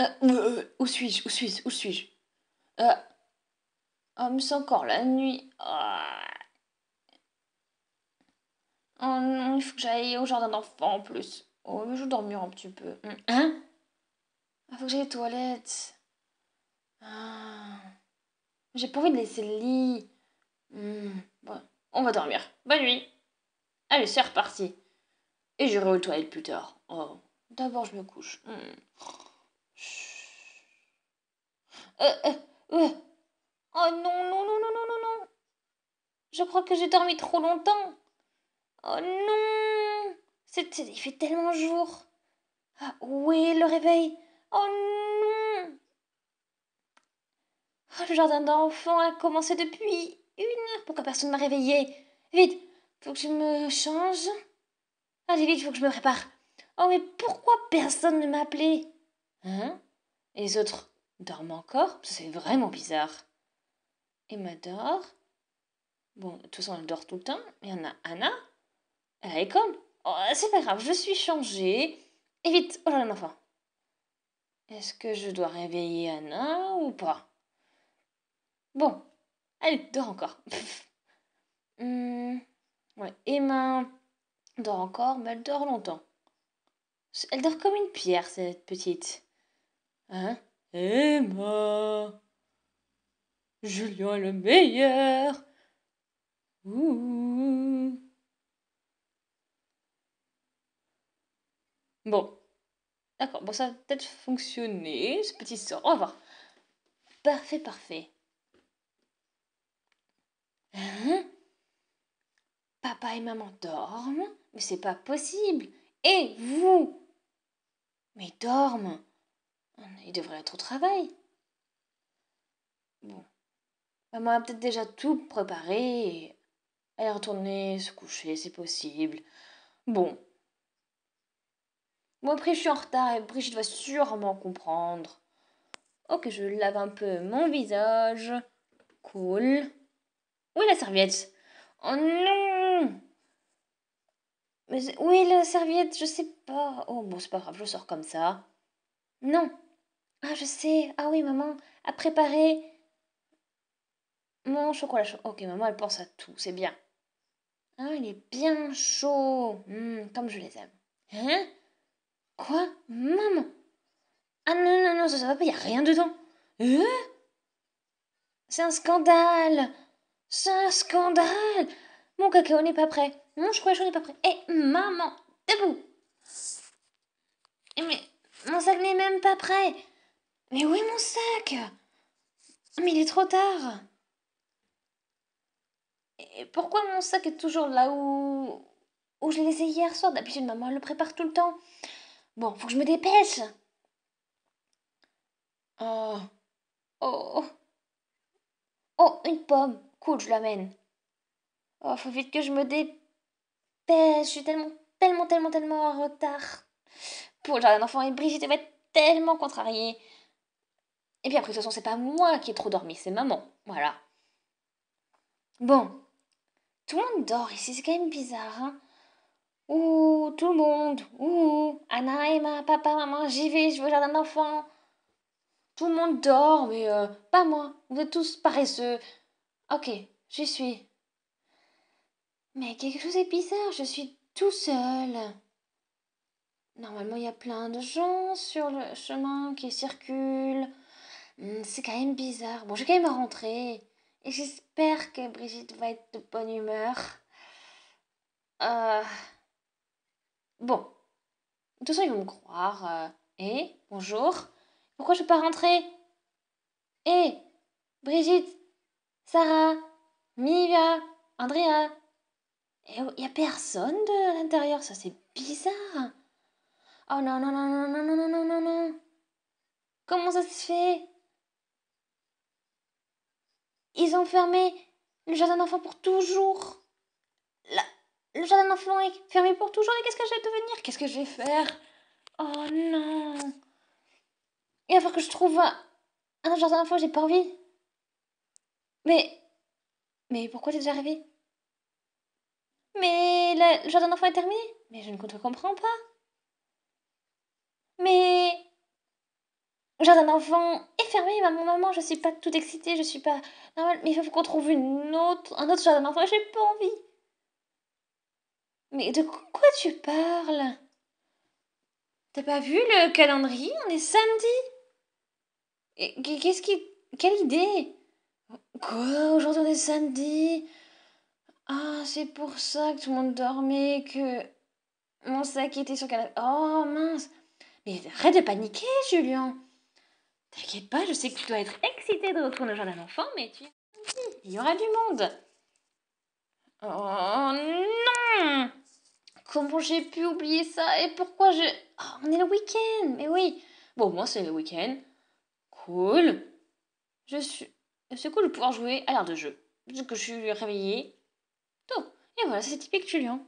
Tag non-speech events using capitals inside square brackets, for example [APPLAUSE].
Euh, euh, où suis-je Où suis-je Où suis-je euh, oh, mais c'est encore la nuit. Ah. Oh, non, il faut que j'aille au jardin d'enfants en plus. Oh, mais je vais dormir un petit peu. Hum, hein Il ah, faut que j'aille aux toilettes. Ah. J'ai pas envie de laisser le lit. Hum, on va dormir. Bonne nuit. Allez, c'est reparti. Et j'irai aux toilettes plus tard. Oh, d'abord je me couche. Hum. Euh, euh, oh non, non, non, non, non, non, non. Je crois que j'ai dormi trop longtemps. Oh non. il fait tellement jour. Ah, où le réveil Oh non. Oh, le jardin d'enfants a commencé depuis une heure. Pourquoi personne m'a réveillée Vite, faut que je me change. Allez vite, faut que je me prépare. Oh mais pourquoi personne ne m'a appelé? Hein Et les autres dorment encore C'est vraiment bizarre. Emma dort. Bon, de toute façon, elle dort tout le temps. Il y en a Anna. Elle est à oh, c'est pas grave, je suis changée. Et vite, oh là là, enfant. Est-ce que je dois réveiller Anna ou pas Bon, elle dort encore. [LAUGHS] Hmm, ouais, Emma dort encore, mais elle dort longtemps. Elle dort comme une pierre, cette petite. Hein Emma Julien est le meilleur Ouh. Bon. D'accord, bon, ça va peut-être fonctionner, ce petit sort. au revoir voir. Parfait, parfait. Hein Papa et maman dorment Mais c'est pas possible Et vous Mais dorment il devrait être au travail. Bon. Maman a peut-être déjà tout préparé Elle est retourner se coucher, c'est possible. Bon. Moi, après, je suis en retard et Brigitte va sûrement comprendre. Ok, je lave un peu mon visage. Cool. Où est la serviette Oh non Mais où est la serviette Je sais pas. Oh bon, c'est pas grave, je sors comme ça. Non, ah, je sais. Ah oui, maman a préparé mon chocolat chaud. Ok, maman, elle pense à tout. C'est bien. Ah, il est bien chaud. Hmm, comme je les aime. Hein Quoi Maman Ah non, non, non, ça, ça va pas. Il a rien dedans. Hein C'est un scandale. C'est un scandale. Mon cacao n'est pas prêt. Mon chocolat chaud n'est pas prêt. et maman, debout. Mais mon sac n'est même pas prêt. Mais où est mon sac Mais il est trop tard Et pourquoi mon sac est toujours là où... où je l'ai laissé hier soir D'habitude, maman, le prépare tout le temps. Bon, faut que je me dépêche Oh Oh Oh, une pomme Cool, je l'amène. Oh, faut vite que je me dépêche. Je suis tellement, tellement, tellement, tellement en retard. Pour le jardin d'enfants et Brigitte va être tellement contrariée. Et puis après, de toute façon, c'est pas moi qui ai trop dormi, c'est maman. Voilà. Bon. Tout le monde dort ici, c'est quand même bizarre, hein. Ouh, tout le monde. Ouh, Anna, Emma, papa, maman, j'y vais, je veux jardin d'enfants. Tout le monde dort, mais euh, pas moi. Vous êtes tous paresseux. Ok, j'y suis. Mais quelque chose est bizarre, je suis tout seul. Normalement, il y a plein de gens sur le chemin qui circulent c'est quand même bizarre. Bon, je vais quand même rentrer. Et j'espère que Brigitte va être de bonne humeur. Euh, bon. De toute façon, ils vont me croire. Eh, bonjour. Pourquoi je peux pas rentrer Eh, Brigitte, Sarah, Mia, Andrea. et n'y oh, a personne de l'intérieur, ça c'est bizarre. Oh non, non, non, non, non, non, non, non, non. Comment ça se fait ils ont fermé le jardin d'enfants pour toujours. Le jardin d'enfants est fermé pour toujours. Et qu'est-ce que je vais devenir Qu'est-ce que je vais faire Oh non Il va falloir que je trouve un, jardin d'enfants, j'ai pas envie. Mais. Mais pourquoi t'es déjà arrivé Mais le, jardin d'enfants est terminé Mais je ne comprends pas jardin d'enfants est fermé, maman, maman, je suis pas tout excitée, je suis pas normale, mais il faut qu'on trouve une autre, un autre jardin d'enfants, j'ai pas envie. Mais de quoi tu parles T'as pas vu le calendrier On est samedi Qu'est-ce qui. Quelle idée Quoi Aujourd'hui on est samedi Ah, c'est pour ça que tout le monde dormait, que mon sac était sur le Oh mince Mais arrête de paniquer, Julien T'inquiète pas, je sais que tu dois être excitée de retourner au jardin d'enfants, mais tu... Il y aura du monde. Oh non Comment j'ai pu oublier ça et pourquoi je... Oh, on est le week-end, mais oui. Bon, moi c'est le week-end. Cool. Je suis... C'est cool de pouvoir jouer à l'heure de jeu. que je suis réveillée tôt. Et voilà, c'est typique Julien.